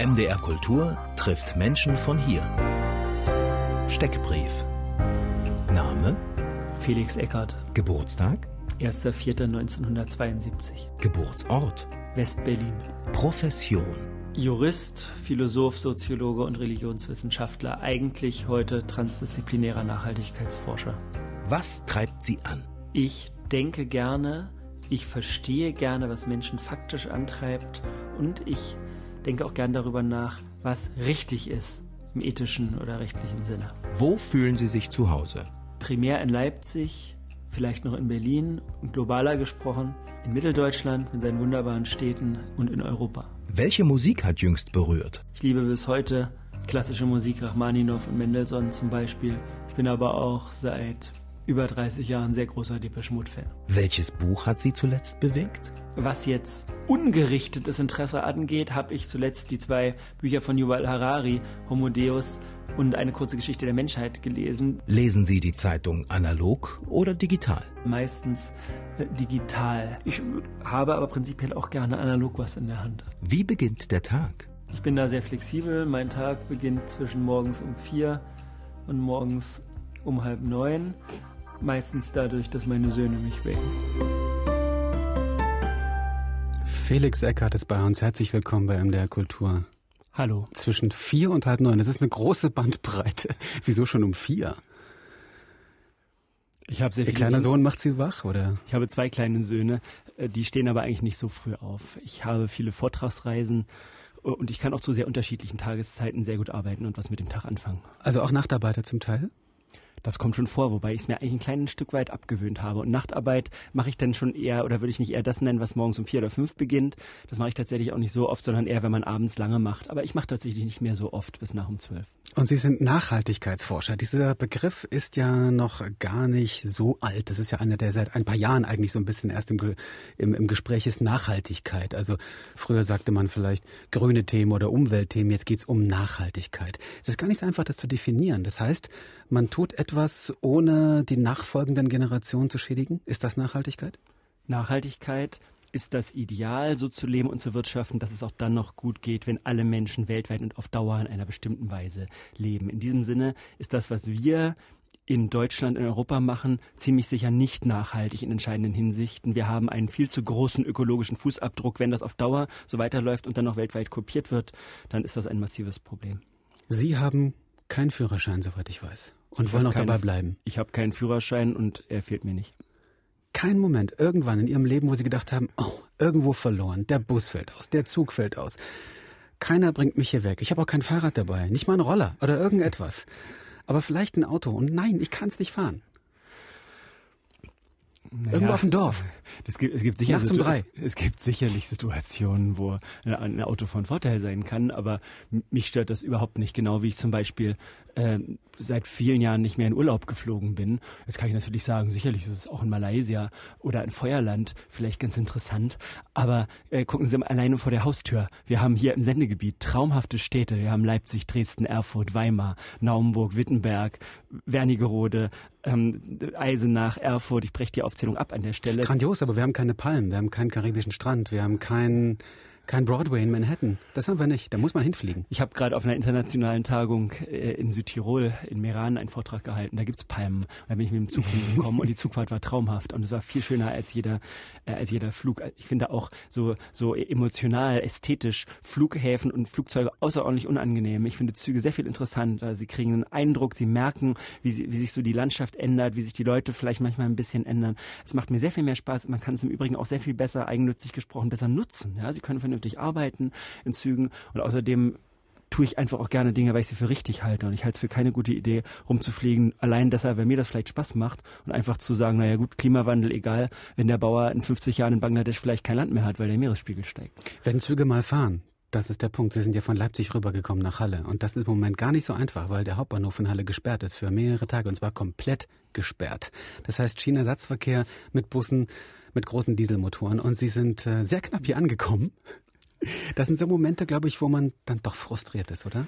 MDR Kultur trifft Menschen von hier. Steckbrief. Name? Felix Eckert. Geburtstag? 1.4.1972. Geburtsort? West-Berlin. Profession? Jurist, Philosoph, Soziologe und Religionswissenschaftler, eigentlich heute transdisziplinärer Nachhaltigkeitsforscher. Was treibt Sie an? Ich denke gerne, ich verstehe gerne, was Menschen faktisch antreibt und ich denke auch gern darüber nach, was richtig ist im ethischen oder rechtlichen Sinne. Wo fühlen Sie sich zu Hause? Primär in Leipzig, vielleicht noch in Berlin und globaler gesprochen in Mitteldeutschland mit seinen wunderbaren Städten und in Europa. Welche Musik hat jüngst berührt? Ich liebe bis heute klassische Musik, Rachmaninow und Mendelssohn zum Beispiel. Ich bin aber auch seit über 30 Jahren sehr großer Depeche Mode-Fan. Welches Buch hat Sie zuletzt bewegt? Was jetzt ungerichtetes Interesse angeht, habe ich zuletzt die zwei Bücher von Yuval Harari, Homo Deus und eine kurze Geschichte der Menschheit gelesen. Lesen Sie die Zeitung analog oder digital? Meistens äh, digital. Ich habe aber prinzipiell auch gerne analog was in der Hand. Wie beginnt der Tag? Ich bin da sehr flexibel. Mein Tag beginnt zwischen morgens um vier und morgens um halb neun. Meistens dadurch, dass meine Söhne mich wecken. Felix Eckert ist bei uns. Herzlich willkommen bei MDR Kultur. Hallo. Zwischen vier und halb neun. Das ist eine große Bandbreite. Wieso schon um vier? Ich habe sehr Ihr kleiner Sohn macht sie wach, oder? Ich habe zwei kleine Söhne. Äh, die stehen aber eigentlich nicht so früh auf. Ich habe viele Vortragsreisen äh, und ich kann auch zu sehr unterschiedlichen Tageszeiten sehr gut arbeiten und was mit dem Tag anfangen. Also auch Nachtarbeiter zum Teil? Das kommt schon vor, wobei ich es mir eigentlich ein kleines Stück weit abgewöhnt habe. Und Nachtarbeit mache ich dann schon eher, oder würde ich nicht eher das nennen, was morgens um vier oder fünf beginnt. Das mache ich tatsächlich auch nicht so oft, sondern eher, wenn man abends lange macht. Aber ich mache tatsächlich nicht mehr so oft bis nach um zwölf. Und Sie sind Nachhaltigkeitsforscher. Dieser Begriff ist ja noch gar nicht so alt. Das ist ja einer, der seit ein paar Jahren eigentlich so ein bisschen erst im, im, im Gespräch ist, Nachhaltigkeit. Also früher sagte man vielleicht grüne Themen oder Umweltthemen, jetzt geht es um Nachhaltigkeit. Es ist gar nicht so einfach, das zu definieren. Das heißt, man tut etwas, etwas, ohne die nachfolgenden Generationen zu schädigen? Ist das Nachhaltigkeit? Nachhaltigkeit ist das Ideal, so zu leben und zu wirtschaften, dass es auch dann noch gut geht, wenn alle Menschen weltweit und auf Dauer in einer bestimmten Weise leben. In diesem Sinne ist das, was wir in Deutschland, in Europa machen, ziemlich sicher nicht nachhaltig in entscheidenden Hinsichten. Wir haben einen viel zu großen ökologischen Fußabdruck. Wenn das auf Dauer so weiterläuft und dann noch weltweit kopiert wird, dann ist das ein massives Problem. Sie haben keinen Führerschein, soweit ich weiß. Und wollen auch keine, dabei bleiben. Ich habe keinen Führerschein und er fehlt mir nicht. Kein Moment irgendwann in ihrem Leben, wo sie gedacht haben, oh, irgendwo verloren, der Bus fällt aus, der Zug fällt aus. Keiner bringt mich hier weg. Ich habe auch kein Fahrrad dabei, nicht mal einen Roller oder irgendetwas. Aber vielleicht ein Auto und nein, ich kann es nicht fahren. Naja, Irgendwo auf dem Dorf. Es gibt, es, gibt sicher Situ es, es gibt sicherlich Situationen, wo ein Auto von Vorteil sein kann, aber mich stört das überhaupt nicht. Genau wie ich zum Beispiel äh, seit vielen Jahren nicht mehr in Urlaub geflogen bin. Jetzt kann ich natürlich sagen, sicherlich ist es auch in Malaysia oder in Feuerland vielleicht ganz interessant. Aber äh, gucken Sie mal alleine vor der Haustür. Wir haben hier im Sendegebiet traumhafte Städte. Wir haben Leipzig, Dresden, Erfurt, Weimar, Naumburg, Wittenberg, Wernigerode, ähm, Eisenach, Erfurt. Ich breche die Aufzählung ab an der Stelle. Grandios, aber wir haben keine Palmen, wir haben keinen karibischen Strand, wir haben keinen kein Broadway in Manhattan. Das haben wir nicht. Da muss man hinfliegen. Ich habe gerade auf einer internationalen Tagung äh, in Südtirol, in Meran, einen Vortrag gehalten. Da gibt es Palmen. Da bin ich mit dem Zug gekommen und die Zugfahrt war traumhaft. Und es war viel schöner als jeder, äh, als jeder Flug. Ich finde auch so, so emotional, ästhetisch Flughäfen und Flugzeuge außerordentlich unangenehm. Ich finde Züge sehr viel interessanter. Sie kriegen einen Eindruck, sie merken, wie, sie, wie sich so die Landschaft ändert, wie sich die Leute vielleicht manchmal ein bisschen ändern. Es macht mir sehr viel mehr Spaß. Man kann es im Übrigen auch sehr viel besser, eigennützig gesprochen, besser nutzen. Ja, Sie können von vernünftig arbeiten in Zügen und außerdem tue ich einfach auch gerne Dinge, weil ich sie für richtig halte. Und ich halte es für keine gute Idee, rumzufliegen, allein deshalb, weil mir das vielleicht Spaß macht und einfach zu sagen, naja gut, Klimawandel egal, wenn der Bauer in 50 Jahren in Bangladesch vielleicht kein Land mehr hat, weil der Meeresspiegel steigt. Wenn Züge mal fahren, das ist der Punkt. Sie sind ja von Leipzig rübergekommen nach Halle. Und das ist im Moment gar nicht so einfach, weil der Hauptbahnhof von Halle gesperrt ist für mehrere Tage und zwar komplett gesperrt. Das heißt, Schienenersatzverkehr mit Bussen, mit großen Dieselmotoren. Und sie sind äh, sehr knapp hier angekommen, das sind so Momente, glaube ich, wo man dann doch frustriert ist, oder?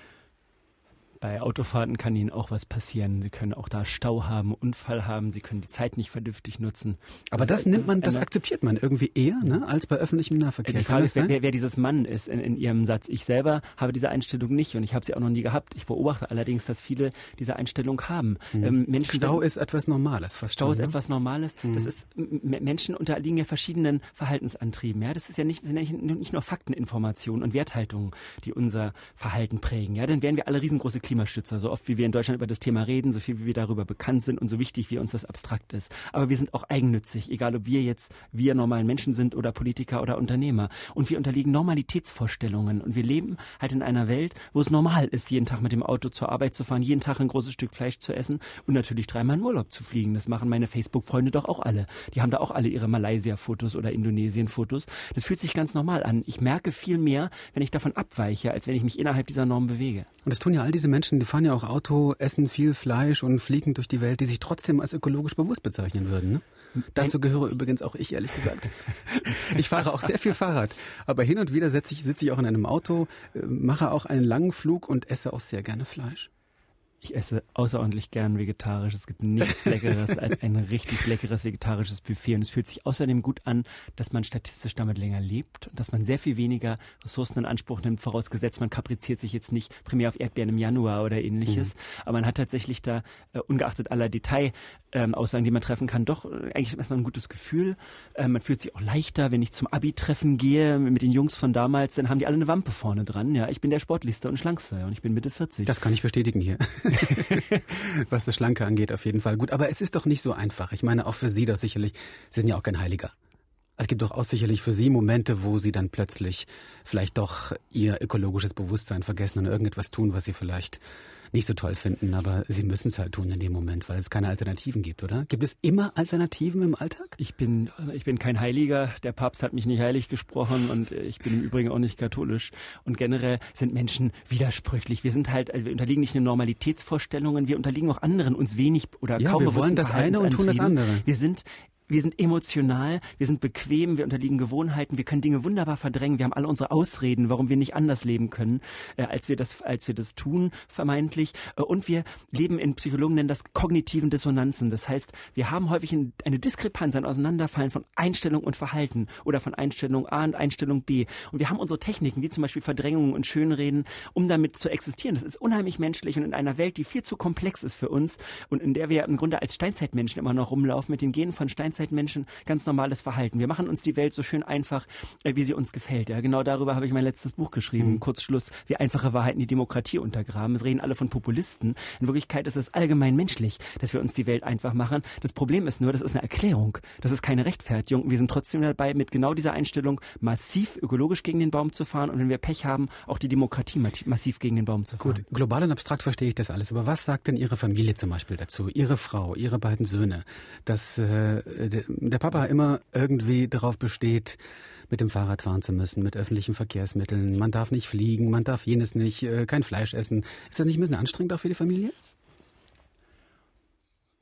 Bei Autofahrten kann Ihnen auch was passieren. Sie können auch da Stau haben, Unfall haben, Sie können die Zeit nicht vernünftig nutzen. Aber das, also das nimmt man, das akzeptiert man irgendwie eher, ne, als bei öffentlichem Nahverkehr. Die Frage ist, wer, wer, dieses Mann ist in, in Ihrem Satz. Ich selber habe diese Einstellung nicht und ich habe sie auch noch nie gehabt. Ich beobachte allerdings, dass viele diese Einstellung haben. Mhm. Ähm, Menschen Stau sind, ist etwas Normales. Fast Stau ist ne? etwas Normales. Mhm. Das ist, Menschen unterliegen ja verschiedenen Verhaltensantrieben. Ja, das ist ja nicht, sind ja nicht, nur Fakteninformationen und Werthaltungen, die unser Verhalten prägen. Ja, dann wären wir alle riesengroße Klimaschützer. So oft wie wir in Deutschland über das Thema reden, so viel wie wir darüber bekannt sind und so wichtig wie uns das abstrakt ist. Aber wir sind auch eigennützig, egal ob wir jetzt wir normalen Menschen sind oder Politiker oder Unternehmer. Und wir unterliegen Normalitätsvorstellungen und wir leben halt in einer Welt, wo es normal ist, jeden Tag mit dem Auto zur Arbeit zu fahren, jeden Tag ein großes Stück Fleisch zu essen und natürlich dreimal in Urlaub zu fliegen. Das machen meine Facebook-Freunde doch auch alle. Die haben da auch alle ihre Malaysia-Fotos oder Indonesien-Fotos. Das fühlt sich ganz normal an. Ich merke viel mehr, wenn ich davon abweiche, als wenn ich mich innerhalb dieser Norm bewege. Und das tun ja all diese Menschen, Menschen, die fahren ja auch Auto, essen viel Fleisch und fliegen durch die Welt, die sich trotzdem als ökologisch bewusst bezeichnen würden. Ne? Dazu gehöre übrigens auch ich, ehrlich gesagt. Ich fahre auch sehr viel Fahrrad, aber hin und wieder sitze ich, sitze ich auch in einem Auto, äh, mache auch einen langen Flug und esse auch sehr gerne Fleisch. Ich esse außerordentlich gern vegetarisch. Es gibt nichts Leckeres als ein richtig leckeres vegetarisches Buffet. Und es fühlt sich außerdem gut an, dass man statistisch damit länger lebt und dass man sehr viel weniger Ressourcen in Anspruch nimmt, vorausgesetzt, man kapriziert sich jetzt nicht primär auf Erdbeeren im Januar oder ähnliches. Mhm. Aber man hat tatsächlich da, äh, ungeachtet aller Detail, ähm, Aussagen, die man treffen kann, doch äh, eigentlich erstmal ein gutes Gefühl. Ähm, man fühlt sich auch leichter, wenn ich zum Abi-Treffen gehe mit den Jungs von damals, dann haben die alle eine Wampe vorne dran. Ja, ich bin der sportlichste und schlankste und ich bin Mitte 40. Das kann ich bestätigen hier, was das Schlanke angeht auf jeden Fall. Gut, aber es ist doch nicht so einfach. Ich meine, auch für Sie das sicherlich. Sie sind ja auch kein Heiliger. Es gibt doch auch sicherlich für Sie Momente, wo Sie dann plötzlich vielleicht doch Ihr ökologisches Bewusstsein vergessen und irgendetwas tun, was Sie vielleicht nicht so toll finden, aber sie müssen es halt tun in dem Moment, weil es keine Alternativen gibt, oder? Gibt es immer Alternativen im Alltag? Ich bin, äh, ich bin kein Heiliger. Der Papst hat mich nicht heilig gesprochen und äh, ich bin im Übrigen auch nicht katholisch. Und generell sind Menschen widersprüchlich. Wir sind halt, äh, wir unterliegen nicht nur Normalitätsvorstellungen, wir unterliegen auch anderen uns wenig oder ja, kaum wir wollen das eine und tun das andere. Wir sind wir sind emotional, wir sind bequem, wir unterliegen Gewohnheiten, wir können Dinge wunderbar verdrängen, wir haben alle unsere Ausreden, warum wir nicht anders leben können, äh, als wir das, als wir das tun, vermeintlich. Äh, und wir leben in Psychologen nennen das kognitiven Dissonanzen. Das heißt, wir haben häufig ein, eine Diskrepanz, ein Auseinanderfallen von Einstellung und Verhalten oder von Einstellung A und Einstellung B. Und wir haben unsere Techniken, wie zum Beispiel Verdrängungen und Schönreden, um damit zu existieren. Das ist unheimlich menschlich und in einer Welt, die viel zu komplex ist für uns und in der wir im Grunde als Steinzeitmenschen immer noch rumlaufen mit den Genen von Steinzeit Freizeitmenschen ganz normales Verhalten. Wir machen uns die Welt so schön einfach, äh, wie sie uns gefällt. Ja, genau darüber habe ich mein letztes Buch geschrieben. Mhm. Kurzschluss, wie einfache Wahrheiten die Demokratie untergraben. Es reden alle von Populisten. In Wirklichkeit ist es allgemein menschlich, dass wir uns die Welt einfach machen. Das Problem ist nur, das ist eine Erklärung. Das ist keine Rechtfertigung. Wir sind trotzdem dabei, mit genau dieser Einstellung massiv ökologisch gegen den Baum zu fahren und wenn wir Pech haben, auch die Demokratie massiv gegen den Baum zu fahren. Gut, global und abstrakt verstehe ich das alles. Aber was sagt denn Ihre Familie zum Beispiel dazu? Ihre Frau, Ihre beiden Söhne, dass äh, der Papa immer irgendwie darauf besteht, mit dem Fahrrad fahren zu müssen, mit öffentlichen Verkehrsmitteln. Man darf nicht fliegen, man darf jenes nicht, äh, kein Fleisch essen. Ist das nicht ein bisschen anstrengend auch für die Familie?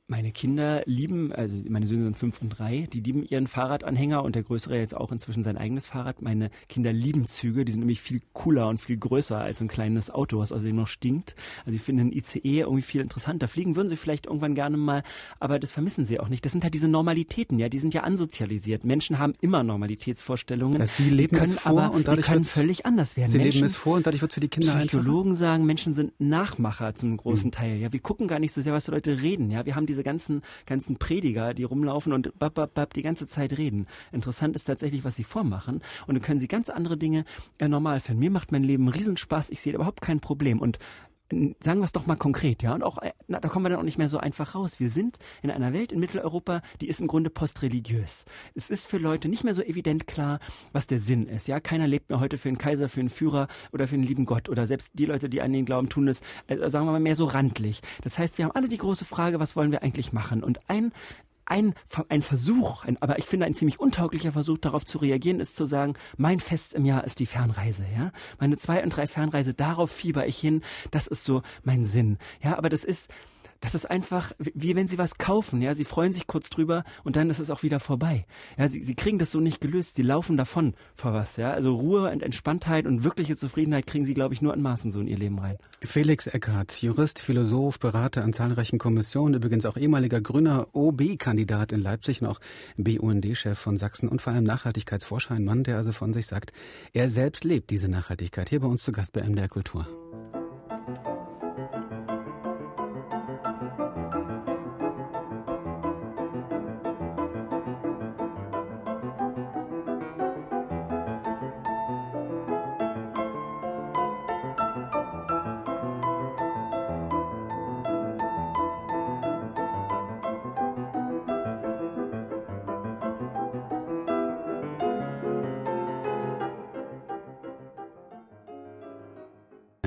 meine Kinder lieben, also meine Söhne sind fünf und drei, die lieben ihren Fahrradanhänger und der Größere jetzt auch inzwischen sein eigenes Fahrrad. Meine Kinder lieben Züge, die sind nämlich viel cooler und viel größer als so ein kleines Auto, was außerdem noch stinkt. Also sie finden ICE irgendwie viel interessanter. Fliegen würden sie vielleicht irgendwann gerne mal, aber das vermissen sie auch nicht. Das sind halt diese Normalitäten, ja, die sind ja ansozialisiert. Menschen haben immer Normalitätsvorstellungen. Also sie leben können es vor aber, und dadurch die können völlig anders werden. Sie Menschen, leben es vor und dadurch wird es für die Kinder Psychologen einfacher. sagen, Menschen sind Nachmacher zum großen mhm. Teil. Ja, wir gucken gar nicht so sehr, was die Leute reden. Ja, wir haben diese diese ganzen, ganzen Prediger, die rumlaufen und bap, bap, bap, die ganze Zeit reden. Interessant ist tatsächlich, was sie vormachen. Und dann können sie ganz andere Dinge äh, normal finden. Mir macht mein Leben Riesenspaß. Ich sehe überhaupt kein Problem. Und sagen wir es doch mal konkret, ja, und auch, äh, na, da kommen wir dann auch nicht mehr so einfach raus. Wir sind in einer Welt in Mitteleuropa, die ist im Grunde postreligiös. Es ist für Leute nicht mehr so evident klar, was der Sinn ist, ja. Keiner lebt mehr heute für einen Kaiser, für einen Führer oder für einen lieben Gott oder selbst die Leute, die an den Glauben tun, es, also äh, sagen wir mal, mehr so randlich. Das heißt, wir haben alle die große Frage, was wollen wir eigentlich machen? Und ein ein, ein Versuch, ein, aber ich finde ein ziemlich untauglicher Versuch darauf zu reagieren, ist zu sagen, mein Fest im Jahr ist die Fernreise, ja. Meine zwei und drei Fernreise, darauf fieber ich hin, das ist so mein Sinn, ja. Aber das ist, das ist einfach, wie wenn sie was kaufen, ja, sie freuen sich kurz drüber und dann ist es auch wieder vorbei. Ja, sie, sie kriegen das so nicht gelöst, sie laufen davon vor was, ja. Also Ruhe und Entspanntheit und wirkliche Zufriedenheit kriegen sie, glaube ich, nur an Maßen so in ihr Leben rein. Felix Eckhardt, Jurist, Philosoph, Berater an zahlreichen Kommissionen, übrigens auch ehemaliger grüner OB-Kandidat in Leipzig und auch BUND-Chef von Sachsen und vor allem Nachhaltigkeitsforscher, ein Mann, der also von sich sagt, er selbst lebt diese Nachhaltigkeit. Hier bei uns zu Gast bei MDR Kultur.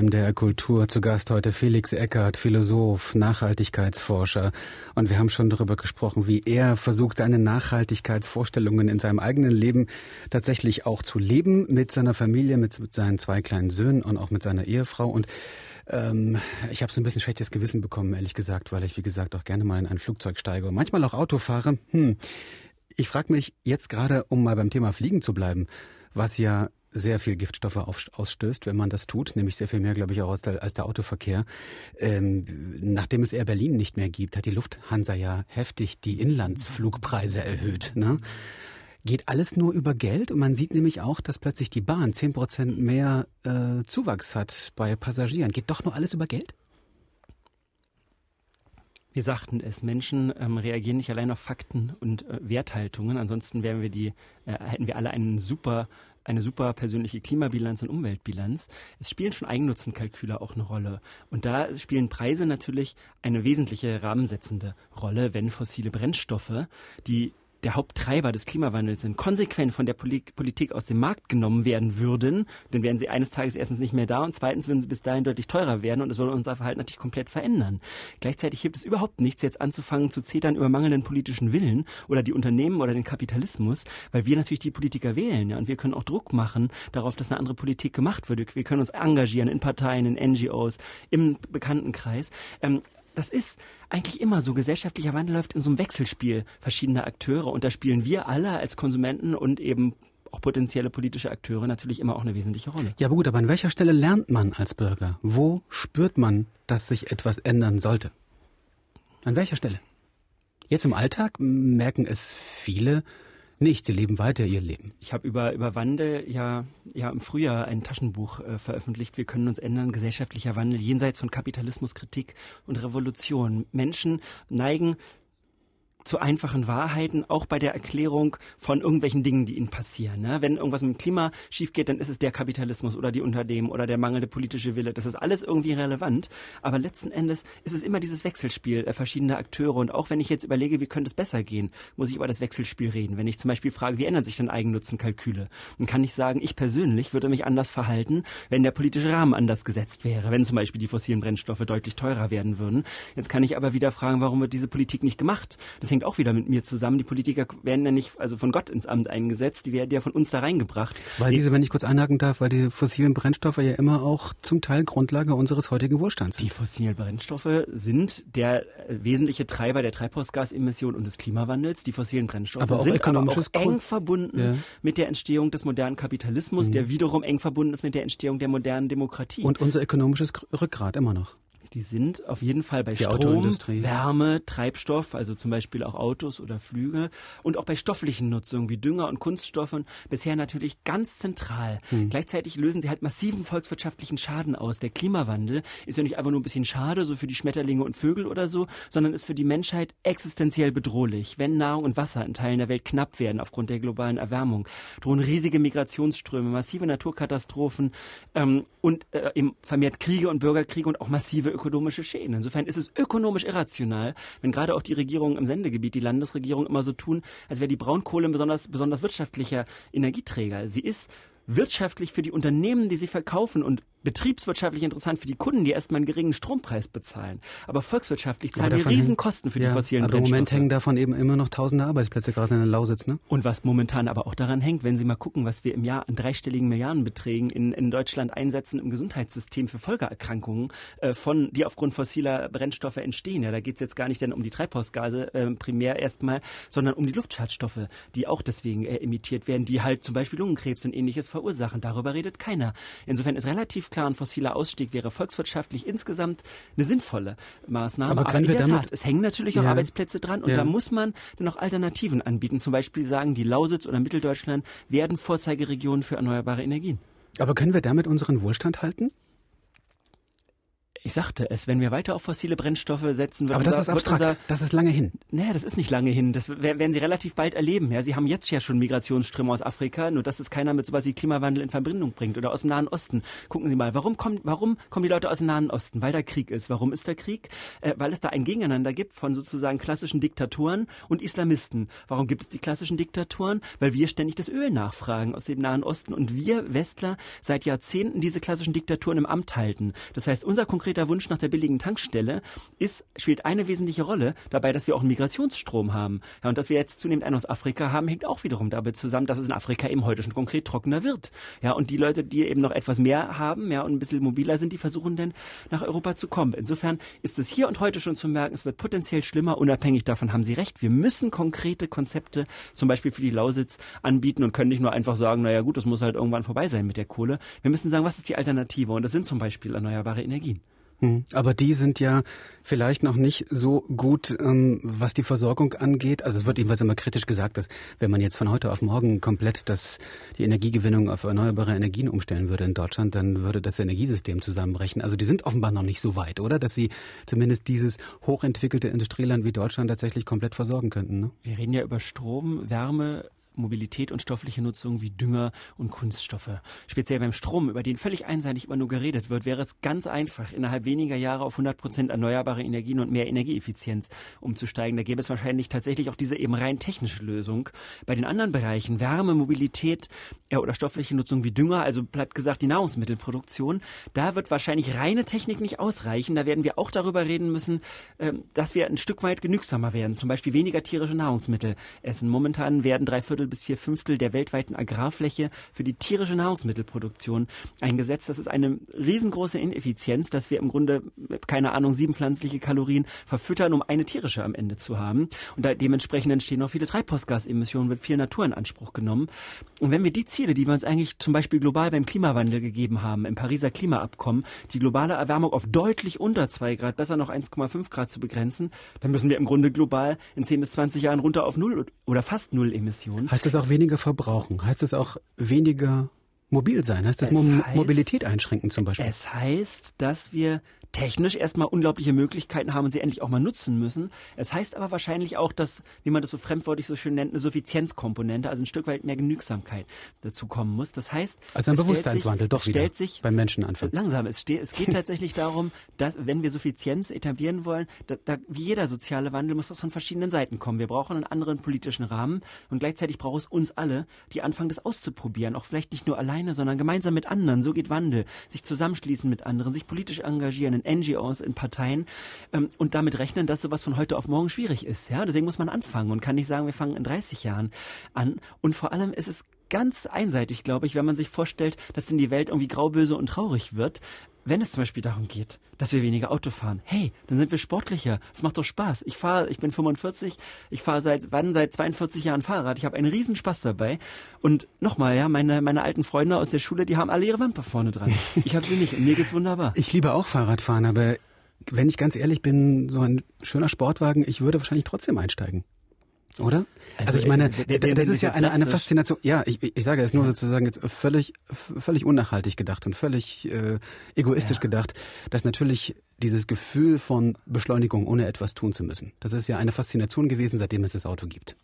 MDR Kultur zu Gast heute Felix Eckert, Philosoph, Nachhaltigkeitsforscher. Und wir haben schon darüber gesprochen, wie er versucht, seine Nachhaltigkeitsvorstellungen in seinem eigenen Leben tatsächlich auch zu leben, mit seiner Familie, mit, mit seinen zwei kleinen Söhnen und auch mit seiner Ehefrau. Und ähm, ich habe so ein bisschen schlechtes Gewissen bekommen, ehrlich gesagt, weil ich, wie gesagt, auch gerne mal in ein Flugzeug steige und manchmal auch Auto fahre. Hm. Ich frage mich jetzt gerade, um mal beim Thema Fliegen zu bleiben, was ja sehr viel Giftstoffe auf, ausstößt, wenn man das tut, nämlich sehr viel mehr, glaube ich, auch als der, als der Autoverkehr. Ähm, nachdem es Air Berlin nicht mehr gibt, hat die Lufthansa ja heftig die Inlandsflugpreise erhöht. Ne? Geht alles nur über Geld und man sieht nämlich auch, dass plötzlich die Bahn 10% mehr äh, Zuwachs hat bei Passagieren. Geht doch nur alles über Geld? Wir sagten es, Menschen ähm, reagieren nicht allein auf Fakten und äh, Werthaltungen. Ansonsten wären wir die, äh, hätten wir alle einen super eine super persönliche Klimabilanz und Umweltbilanz. Es spielen schon Eigennutzenkalküle auch eine Rolle. Und da spielen Preise natürlich eine wesentliche rahmensetzende Rolle, wenn fossile Brennstoffe, die der Haupttreiber des Klimawandels sind, konsequent von der Poli Politik aus dem Markt genommen werden würden, dann wären sie eines Tages erstens nicht mehr da und zweitens würden sie bis dahin deutlich teurer werden und es würde unser Verhalten natürlich komplett verändern. Gleichzeitig hilft es überhaupt nichts, jetzt anzufangen zu zetern über mangelnden politischen Willen oder die Unternehmen oder den Kapitalismus, weil wir natürlich die Politiker wählen ja, und wir können auch Druck machen darauf, dass eine andere Politik gemacht würde. Wir können uns engagieren in Parteien, in NGOs, im Bekanntenkreis. Ähm, das ist eigentlich immer so. Gesellschaftlicher Wandel läuft in so einem Wechselspiel verschiedener Akteure und da spielen wir alle als Konsumenten und eben auch potenzielle politische Akteure natürlich immer auch eine wesentliche Rolle. Ja, aber gut, aber an welcher Stelle lernt man als Bürger? Wo spürt man, dass sich etwas ändern sollte? An welcher Stelle? Jetzt im Alltag merken es viele nicht. Sie leben weiter ihr Leben. Ich habe über, über Wandel ja, ja im Frühjahr ein Taschenbuch äh, veröffentlicht. Wir können uns ändern. Gesellschaftlicher Wandel jenseits von Kapitalismus, Kritik und Revolution. Menschen neigen zu einfachen Wahrheiten, auch bei der Erklärung von irgendwelchen Dingen, die ihnen passieren. Ne? Wenn irgendwas mit dem Klima schief geht, dann ist es der Kapitalismus oder die Unternehmen oder der mangelnde politische Wille. Das ist alles irgendwie relevant. Aber letzten Endes ist es immer dieses Wechselspiel äh, verschiedener Akteure. Und auch wenn ich jetzt überlege, wie könnte es besser gehen, muss ich über das Wechselspiel reden. Wenn ich zum Beispiel frage, wie ändern sich denn Eigennutzenkalküle? Dann kann ich sagen, ich persönlich würde mich anders verhalten, wenn der politische Rahmen anders gesetzt wäre, wenn zum Beispiel die fossilen Brennstoffe deutlich teurer werden würden. Jetzt kann ich aber wieder fragen, warum wird diese Politik nicht gemacht? Das hängt auch wieder mit mir zusammen. Die Politiker werden ja nicht also von Gott ins Amt eingesetzt, die werden ja von uns da reingebracht. Weil diese, wenn ich kurz einhaken darf, weil die fossilen Brennstoffe ja immer auch zum Teil Grundlage unseres heutigen Wohlstands sind. Die fossilen Brennstoffe sind der äh, wesentliche Treiber der Treibhausgasemission und des Klimawandels. Die fossilen Brennstoffe aber sind aber auch eng verbunden ja. mit der Entstehung des modernen Kapitalismus, mhm. der wiederum eng verbunden ist mit der Entstehung der modernen Demokratie. Und unser ökonomisches Rückgrat immer noch. Die sind auf jeden Fall bei Die Strom, Wärme, Treibstoff, also zum Beispiel auch Autos oder Flüge und auch bei stofflichen Nutzungen wie Dünger und Kunststoffen bisher natürlich ganz zentral. Hm. Gleichzeitig lösen sie halt massiven volkswirtschaftlichen Schaden aus. Der Klimawandel ist ja nicht einfach nur ein bisschen schade, so für die Schmetterlinge und Vögel oder so, sondern ist für die Menschheit existenziell bedrohlich. Wenn Nahrung und Wasser in Teilen der Welt knapp werden aufgrund der globalen Erwärmung, drohen riesige Migrationsströme, massive Naturkatastrophen ähm, und äh, eben vermehrt Kriege und Bürgerkriege und auch massive ökonomische Schäden. Insofern ist es ökonomisch irrational, wenn gerade auch die Regierungen im Sendegebiet, die Landesregierung immer so tun, als wäre die Braunkohle ein besonders, besonders wirtschaftlicher Energieträger. Sie ist wirtschaftlich für die Unternehmen, die sie verkaufen und betriebswirtschaftlich interessant für die Kunden, die erstmal einen geringen Strompreis bezahlen. Aber volkswirtschaftlich zahlen die Riesenkosten für ja, die fossilen aber Brennstoffe. Im Moment hängen davon eben immer noch tausende Arbeitsplätze gerade in der Lausitz. Ne? Und was momentan aber auch daran hängt, wenn Sie mal gucken, was wir im Jahr an dreistelligen Milliardenbeträgen in, in Deutschland einsetzen im Gesundheitssystem für Folgeerkrankungen, äh, von, die aufgrund fossiler Brennstoffe entstehen. Ja, da geht es jetzt gar nicht dann um die Treibhausgase äh, primär erstmal, sondern um die Luftschadstoffe, die auch deswegen äh, emittiert werden, die halt zum Beispiel Lungenkrebs und ähnliches verursachen. Darüber redet keiner. Insofern ist relativ klar, ein fossiler Ausstieg wäre volkswirtschaftlich insgesamt eine sinnvolle Maßnahme. Aber, können aber in wir der damit, Tat, es hängen natürlich auch ja. Arbeitsplätze dran und ja. da muss man dann auch Alternativen anbieten. Zum Beispiel sagen, die Lausitz oder Mitteldeutschland werden Vorzeigeregionen für erneuerbare Energien. Aber können wir damit unseren Wohlstand halten? ich sagte es, wenn wir weiter auf fossile Brennstoffe setzen, wird aber das unser, ist abstrakt. Unser, das ist lange hin. Naja, das ist nicht lange hin. Das werden Sie relativ bald erleben. Ja, Sie haben jetzt ja schon Migrationsströme aus Afrika, nur dass es keiner mit sowas wie Klimawandel in Verbindung bringt oder aus dem Nahen Osten. Gucken Sie mal, warum kommen, warum kommen die Leute aus dem Nahen Osten? Weil da Krieg ist. Warum ist da Krieg? Äh, weil es da ein Gegeneinander gibt von sozusagen klassischen Diktatoren und Islamisten. Warum gibt es die klassischen Diktatoren? Weil wir ständig das Öl nachfragen aus dem Nahen Osten und wir Westler seit Jahrzehnten diese klassischen Diktaturen im Amt halten. Das heißt, unser konkretes konkreter Wunsch nach der billigen Tankstelle ist, spielt eine wesentliche Rolle dabei, dass wir auch einen Migrationsstrom haben. Ja, und dass wir jetzt zunehmend einen aus Afrika haben, hängt auch wiederum damit zusammen, dass es in Afrika eben heute schon konkret trockener wird. Ja, und die Leute, die eben noch etwas mehr haben, ja, und ein bisschen mobiler sind, die versuchen dann nach Europa zu kommen. Insofern ist es hier und heute schon zu merken, es wird potenziell schlimmer, unabhängig davon haben Sie recht. Wir müssen konkrete Konzepte zum Beispiel für die Lausitz anbieten und können nicht nur einfach sagen, naja gut, das muss halt irgendwann vorbei sein mit der Kohle. Wir müssen sagen, was ist die Alternative? Und das sind zum Beispiel erneuerbare Energien. Mhm. Aber die sind ja vielleicht noch nicht so gut, ähm, was die Versorgung angeht. Also es wird jedenfalls immer kritisch gesagt, dass wenn man jetzt von heute auf morgen komplett das, die Energiegewinnung auf erneuerbare Energien umstellen würde in Deutschland, dann würde das Energiesystem zusammenbrechen. Also die sind offenbar noch nicht so weit, oder? Dass sie zumindest dieses hochentwickelte Industrieland wie Deutschland tatsächlich komplett versorgen könnten. Ne? Wir reden ja über Strom, Wärme, Mobilität und stoffliche Nutzung wie Dünger und Kunststoffe. Speziell beim Strom, über den völlig einseitig immer nur geredet wird, wäre es ganz einfach, innerhalb weniger Jahre auf 100 Prozent erneuerbare Energien und mehr Energieeffizienz umzusteigen. Da gäbe es wahrscheinlich tatsächlich auch diese eben rein technische Lösung. Bei den anderen Bereichen, Wärme, Mobilität äh, oder stoffliche Nutzung wie Dünger, also platt gesagt die Nahrungsmittelproduktion, da wird wahrscheinlich reine Technik nicht ausreichen. Da werden wir auch darüber reden müssen, äh, dass wir ein Stück weit genügsamer werden. Zum Beispiel weniger tierische Nahrungsmittel essen. Momentan werden drei Viertel Viertel bis vier Fünftel der weltweiten Agrarfläche für die tierische Nahrungsmittelproduktion eingesetzt. Das ist eine riesengroße Ineffizienz, dass wir im Grunde, keine Ahnung, sieben pflanzliche Kalorien verfüttern, um eine tierische am Ende zu haben. Und da dementsprechend entstehen auch viele Treibhausgasemissionen, wird viel Natur in Anspruch genommen. Und wenn wir die Ziele, die wir uns eigentlich zum Beispiel global beim Klimawandel gegeben haben, im Pariser Klimaabkommen, die globale Erwärmung auf deutlich unter zwei Grad, besser noch 1,5 Grad zu begrenzen, dann müssen wir im Grunde global in 10 bis 20 Jahren runter auf null oder fast null Emissionen. Heißt das auch weniger verbrauchen? Heißt das auch weniger mobil sein? Heißt das Mo heißt, Mobilität einschränken zum Beispiel? Es heißt, dass wir technisch erstmal unglaubliche Möglichkeiten haben und sie endlich auch mal nutzen müssen. Es heißt aber wahrscheinlich auch, dass, wie man das so fremdwörtlich so schön nennt, eine Suffizienzkomponente, also ein Stück weit mehr Genügsamkeit dazu kommen muss. Das heißt, also ein Bewusstseinswandel sich, doch wieder stellt sich beim Menschen anfangen. Langsam, es, steht, es geht tatsächlich darum, dass wenn wir Suffizienz etablieren wollen, da, da, wie jeder soziale Wandel muss das von verschiedenen Seiten kommen. Wir brauchen einen anderen politischen Rahmen und gleichzeitig braucht es uns alle, die anfangen, das auszuprobieren, auch vielleicht nicht nur alleine, sondern gemeinsam mit anderen. So geht Wandel, sich zusammenschließen mit anderen, sich politisch engagieren, in NGOs, in Parteien ähm, und damit rechnen, dass sowas von heute auf morgen schwierig ist. Ja, deswegen muss man anfangen und kann nicht sagen, wir fangen in 30 Jahren an. Und vor allem ist es ganz einseitig, glaube ich, wenn man sich vorstellt, dass denn die Welt irgendwie grauböse und traurig wird, wenn es zum Beispiel darum geht, dass wir weniger Auto fahren, hey, dann sind wir sportlicher. Das macht doch Spaß. Ich fahre, ich bin 45, ich fahre seit wann seit 42 Jahren Fahrrad. Ich habe einen Riesenspaß dabei. Und nochmal, ja, meine meine alten Freunde aus der Schule, die haben alle ihre Wampe vorne dran. Ich habe sie nicht. Und mir geht's wunderbar. Ich liebe auch Fahrradfahren, aber wenn ich ganz ehrlich bin, so ein schöner Sportwagen, ich würde wahrscheinlich trotzdem einsteigen. Oder? Also, also ich äh, meine, wenn, wenn äh, das ist ja eine, eine Faszination. Ja, ich, ich sage es nur ja. sozusagen jetzt völlig, völlig unnachhaltig gedacht und völlig äh, egoistisch ja. gedacht, dass natürlich dieses Gefühl von Beschleunigung, ohne etwas tun zu müssen, das ist ja eine Faszination gewesen, seitdem es das Auto gibt.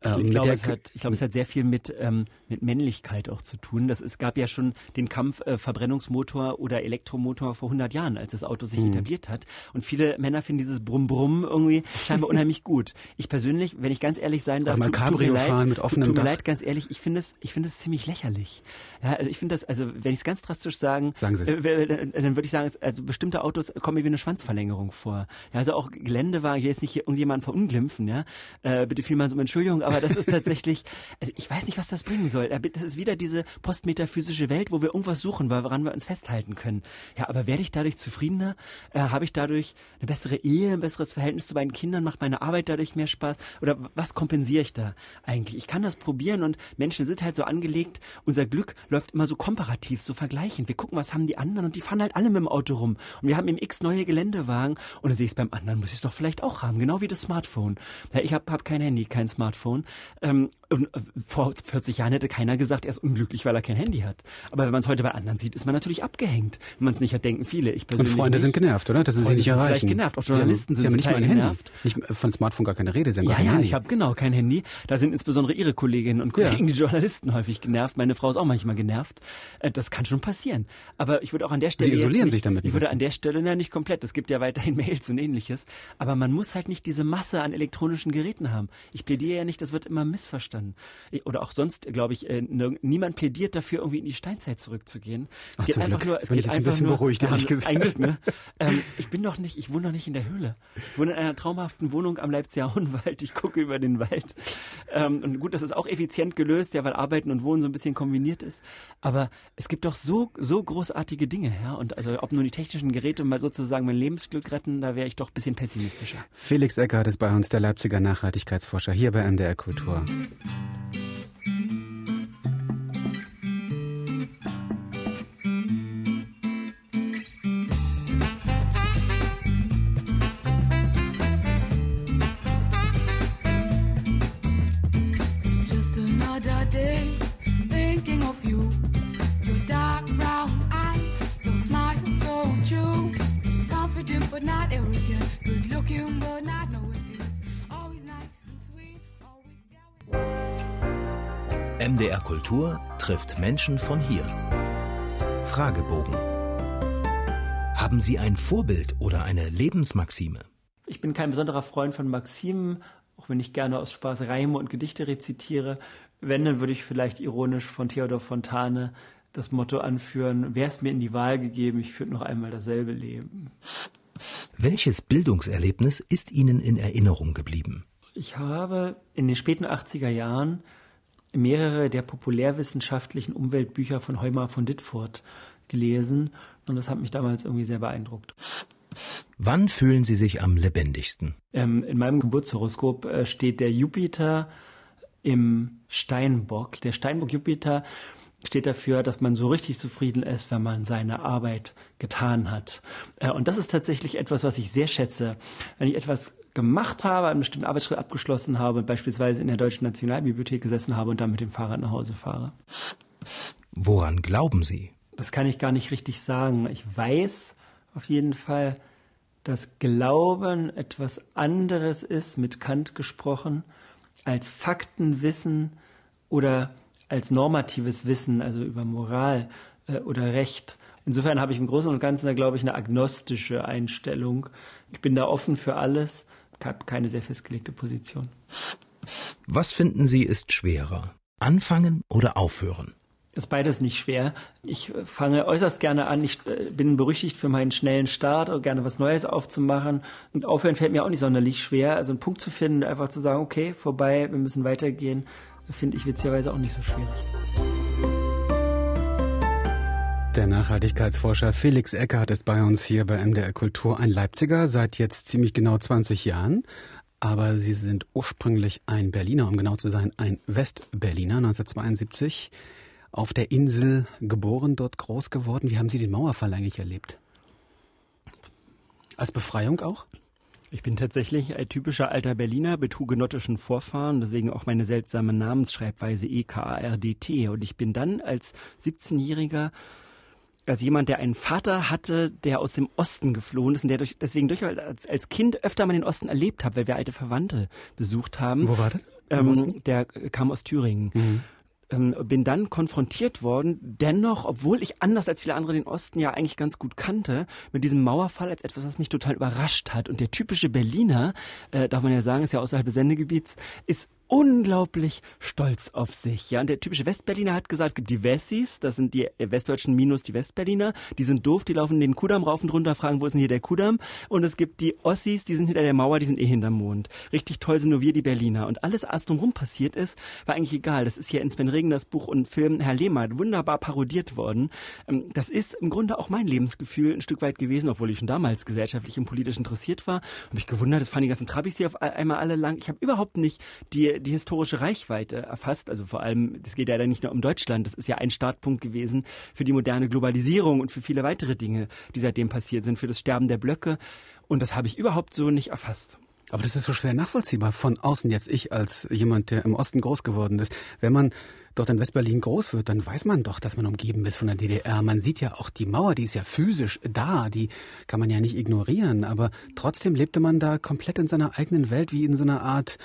Ich, ähm, ich, glaube, es hat, ich glaube, es hat sehr viel mit, ähm, mit Männlichkeit auch zu tun. Das, es gab ja schon den Kampf äh, Verbrennungsmotor oder Elektromotor vor 100 Jahren, als das Auto sich mhm. etabliert hat. Und viele Männer finden dieses Brumm-Brumm irgendwie scheinbar unheimlich gut. Ich persönlich, wenn ich ganz ehrlich sein darf, tut, tut mir, leid, mit offenem tut mir Dach. leid, ganz ehrlich, ich finde es, ich es ziemlich lächerlich. Ja, also ich finde das, also wenn ich es ganz drastisch sagen, sagen äh, dann würde ich sagen, also bestimmte Autos kommen mir wie eine Schwanzverlängerung vor. Ja, also auch Geländewagen, ich will jetzt nicht irgendjemanden verunglimpfen, ja. Äh, bitte vielmals um Entschuldigung, aber das ist tatsächlich, also ich weiß nicht, was das bringen soll. Das ist wieder diese postmetaphysische Welt, wo wir irgendwas suchen, woran wir uns festhalten können. Ja, aber werde ich dadurch zufriedener? Äh, Habe ich dadurch eine bessere Ehe, ein besseres Verhältnis zu meinen Kindern? Macht meine Arbeit dadurch mehr Spaß? Oder was kompensiere ich da eigentlich? Ich kann das probieren und Menschen sind halt so angelegt, unser Glück läuft immer so komparativ, so vergleichend. Wir gucken, was haben die anderen und die fahren halt alle mit dem Auto rum. Und wir haben im X neue Geländewagen und dann sehe ich es beim anderen, muss ich es doch vielleicht auch haben, genau wie das Smartphone. Ja, ich habe hab kein Handy, kein Smartphone. Smartphone. Ähm, äh, vor 40 Jahren hätte keiner gesagt, er ist unglücklich, weil er kein Handy hat. Aber wenn man es heute bei anderen sieht, ist man natürlich abgehängt. Wenn man es nicht hat, denken viele. Ich persönlich und Freunde nicht. sind genervt, oder? Dass sie sie nicht erreichen. Vielleicht genervt. Auch Journalisten sie sind, sind nicht mal ein genervt. Handy. Nicht, von Smartphone gar keine Rede. Sie haben ja, ja, Handy. ich habe genau kein Handy. Da sind insbesondere ihre Kolleginnen und Kollegen, ja. die Journalisten häufig genervt. Meine Frau ist auch manchmal genervt. Äh, das kann schon passieren. Aber ich würde auch an der Stelle. Sie isolieren nicht, sich damit nicht. Ich würde an der Stelle, na, nicht komplett. Es gibt ja weiterhin Mails und ähnliches. Aber man muss halt nicht diese Masse an elektronischen Geräten haben. Ich plädiere ja nicht, dass das wird immer missverstanden. Oder auch sonst, glaube ich, äh, niemand plädiert dafür, irgendwie in die Steinzeit zurückzugehen. Es Ach, geht einfach Glück. nur, es bin geht ich einfach ein bisschen nur, beruhigt, ehrlich gesagt. Ein ne? ähm, ich bin doch nicht, ich wohne doch nicht in der Höhle. Ich wohne in einer traumhaften Wohnung am Leipziger Hohenwald. Ich gucke über den Wald. Ähm, und gut, das ist auch effizient gelöst, ja, weil Arbeiten und Wohnen so ein bisschen kombiniert ist. Aber es gibt doch so, so großartige Dinge, ja. Und also, ob nur die technischen Geräte mal sozusagen mein Lebensglück retten, da wäre ich doch ein bisschen pessimistischer. Felix Eckhardt ist bei uns, der Leipziger Nachhaltigkeitsforscher hier bei MDR Kultur. MDR Kultur trifft Menschen von hier. Fragebogen. Haben Sie ein Vorbild oder eine Lebensmaxime? Ich bin kein besonderer Freund von Maximen, auch wenn ich gerne aus Spaß Reime und Gedichte rezitiere. Wenn, dann würde ich vielleicht ironisch von Theodor Fontane das Motto anführen, wäre es mir in die Wahl gegeben, ich führe noch einmal dasselbe Leben. Welches Bildungserlebnis ist Ihnen in Erinnerung geblieben? Ich habe in den späten 80er Jahren mehrere der populärwissenschaftlichen Umweltbücher von Heumar von Dittfurt gelesen und das hat mich damals irgendwie sehr beeindruckt. Wann fühlen Sie sich am lebendigsten? Ähm, in meinem Geburtshoroskop äh, steht der Jupiter im Steinbock. Der Steinbock Jupiter steht dafür, dass man so richtig zufrieden ist, wenn man seine Arbeit getan hat. Äh, und das ist tatsächlich etwas, was ich sehr schätze. Wenn ich etwas gemacht habe, einen bestimmten Arbeitsschritt abgeschlossen habe, beispielsweise in der Deutschen Nationalbibliothek gesessen habe und dann mit dem Fahrrad nach Hause fahre. Woran glauben Sie? Das kann ich gar nicht richtig sagen. Ich weiß auf jeden Fall, dass Glauben etwas anderes ist, mit Kant gesprochen, als Faktenwissen oder als normatives Wissen, also über Moral äh, oder Recht. Insofern habe ich im Großen und Ganzen da, glaube ich, eine agnostische Einstellung. Ich bin da offen für alles gab keine sehr festgelegte Position. Was finden Sie ist schwerer? Anfangen oder aufhören? ist beides nicht schwer. Ich äh, fange äußerst gerne an. Ich äh, bin berüchtigt für meinen schnellen Start und gerne was Neues aufzumachen. Und aufhören fällt mir auch nicht sonderlich schwer. Also einen Punkt zu finden, einfach zu sagen, okay, vorbei, wir müssen weitergehen, finde ich witzigerweise auch nicht so schwierig. Der Nachhaltigkeitsforscher Felix Eckhardt ist bei uns hier bei MDR Kultur, ein Leipziger, seit jetzt ziemlich genau 20 Jahren. Aber Sie sind ursprünglich ein Berliner, um genau zu sein, ein Westberliner, 1972 auf der Insel geboren, dort groß geworden. Wie haben Sie den Mauerfall eigentlich erlebt? Als Befreiung auch? Ich bin tatsächlich ein typischer alter Berliner mit hugenottischen Vorfahren, deswegen auch meine seltsame Namensschreibweise EKARDT. Und ich bin dann als 17-Jähriger also jemand, der einen Vater hatte, der aus dem Osten geflohen ist und der durch, deswegen durchaus als, als Kind öfter mal den Osten erlebt hat, weil wir alte Verwandte besucht haben. Wo war das? Ähm, der äh, kam aus Thüringen. Mhm. Ähm, bin dann konfrontiert worden, dennoch, obwohl ich anders als viele andere den Osten ja eigentlich ganz gut kannte, mit diesem Mauerfall als etwas, was mich total überrascht hat. Und der typische Berliner, äh, darf man ja sagen, ist ja außerhalb des Sendegebiets, ist unglaublich stolz auf sich. Ja, und der typische Westberliner hat gesagt, es gibt die Wessis, das sind die äh, Westdeutschen minus die Westberliner, die sind doof, die laufen den Kudamm rauf und runter, fragen, wo ist denn hier der Kudamm? Und es gibt die Ossis, die sind hinter der Mauer, die sind eh hinterm Mond. Richtig toll sind nur wir die Berliner. Und alles, was drumherum passiert ist, war eigentlich egal. Das ist hier in Sven Regners Buch und Film Herr Lehmann wunderbar parodiert worden. Ähm, das ist im Grunde auch mein Lebensgefühl ein Stück weit gewesen, obwohl ich schon damals gesellschaftlich und politisch interessiert war. Habe mich gewundert, das fanden die ganzen Trabis hier auf einmal alle lang. Ich habe überhaupt nicht die die historische Reichweite erfasst. Also vor allem, das geht ja dann nicht nur um Deutschland, das ist ja ein Startpunkt gewesen für die moderne Globalisierung und für viele weitere Dinge, die seitdem passiert sind, für das Sterben der Blöcke. Und das habe ich überhaupt so nicht erfasst. Aber das ist so schwer nachvollziehbar von außen jetzt ich als jemand, der im Osten groß geworden ist. Wenn man dort in Westberlin groß wird, dann weiß man doch, dass man umgeben ist von der DDR. Man sieht ja auch die Mauer, die ist ja physisch da, die kann man ja nicht ignorieren. Aber trotzdem lebte man da komplett in seiner eigenen Welt, wie in so einer Art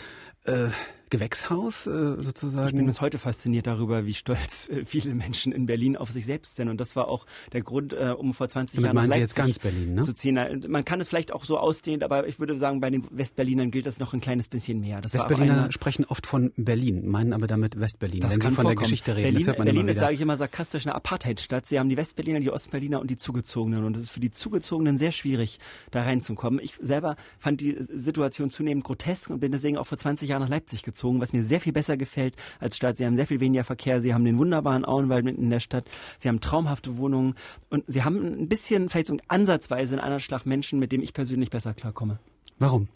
äh, Gewächshaus äh, sozusagen. Ich bin bis heute fasziniert darüber, wie stolz äh, viele Menschen in Berlin auf sich selbst sind. Und das war auch der Grund, äh, um vor 20 Damit Jahren meinen Sie jetzt ganz Berlin, ne? zu ziehen. Man kann es vielleicht auch so ausdehnen, aber ich würde sagen, bei den Westberlinern gilt das noch ein kleines bisschen mehr. Westberliner sprechen oft von Berlin, meinen aber damit Westberlin. Wenn sie von vorkommen. der Geschichte reden, Berlin, Berlin ist, sage ich immer, sarkastisch eine Apartheidstadt. Sie haben die Westberliner, die Ostberliner und die Zugezogenen. Und es ist für die Zugezogenen sehr schwierig, da reinzukommen. Ich selber fand die Situation zunehmend grotesk und bin deswegen auch vor 20 Jahren nach Leipzig gezogen gezogen, was mir sehr viel besser gefällt als Stadt. Sie haben sehr viel weniger Verkehr, sie haben den wunderbaren Auenwald mitten in der Stadt, sie haben traumhafte Wohnungen und sie haben ein bisschen, vielleicht so ansatzweise in einer Schlag Menschen, mit dem ich persönlich besser klarkomme. Warum?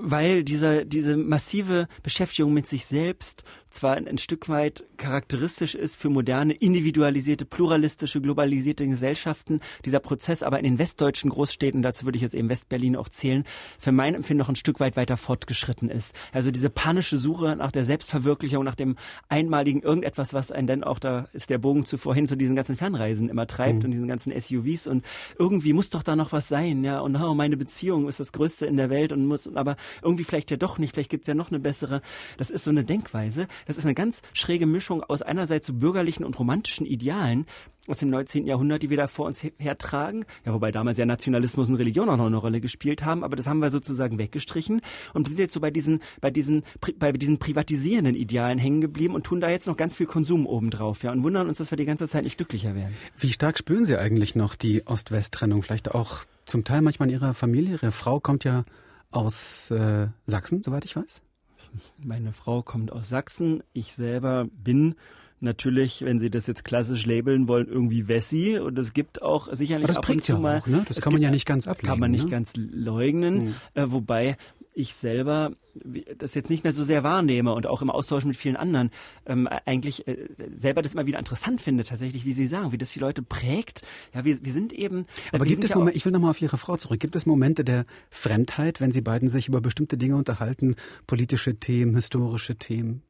weil dieser, diese massive Beschäftigung mit sich selbst zwar ein, ein, Stück weit charakteristisch ist für moderne, individualisierte, pluralistische, globalisierte Gesellschaften, dieser Prozess aber in den westdeutschen Großstädten, dazu würde ich jetzt eben Westberlin auch zählen, für mein Empfinden noch ein Stück weit weiter fortgeschritten ist. Also diese panische Suche nach der Selbstverwirklichung, nach dem einmaligen irgendetwas, was einen dann auch, da ist der Bogen zu vorhin, zu diesen ganzen Fernreisen immer treibt mhm. und diesen ganzen SUVs und irgendwie muss doch da noch was sein, ja, und oh, meine Beziehung ist das Größte in der Welt und muss, aber aber irgendwie vielleicht ja doch nicht, vielleicht gibt es ja noch eine bessere. Das ist so eine Denkweise. Das ist eine ganz schräge Mischung aus einerseits so bürgerlichen und romantischen Idealen, aus dem 19. Jahrhundert, die wir da vor uns hertragen. Ja, wobei damals ja Nationalismus und Religion auch noch eine Rolle gespielt haben, aber das haben wir sozusagen weggestrichen und sind jetzt so bei diesen, bei diesen, bei diesen privatisierenden Idealen hängen geblieben und tun da jetzt noch ganz viel Konsum obendrauf, ja, und wundern uns, dass wir die ganze Zeit nicht glücklicher werden. Wie stark spüren Sie eigentlich noch die Ost-West-Trennung? Vielleicht auch zum Teil manchmal in Ihrer Familie? Ihre Frau kommt ja aus äh, Sachsen, soweit ich weiß. Meine Frau kommt aus Sachsen. Ich selber bin natürlich, wenn Sie das jetzt klassisch labeln wollen, irgendwie Wessi. Und es gibt auch sicherlich ab und zu ja mal. ne? Das kann man ja nicht ganz ablegen. Kann man nicht ne? ganz leugnen. Mhm. Äh, wobei ich selber das jetzt nicht mehr so sehr wahrnehme und auch im Austausch mit vielen anderen ähm, eigentlich äh, selber das immer wieder interessant finde, tatsächlich, wie Sie sagen, wie das die Leute prägt. Ja, wir, wir sind eben. Äh, Aber gibt es Momente, ich will nochmal auf Ihre Frau zurück, gibt es Momente der Fremdheit, wenn Sie beiden sich über bestimmte Dinge unterhalten, politische Themen, historische Themen?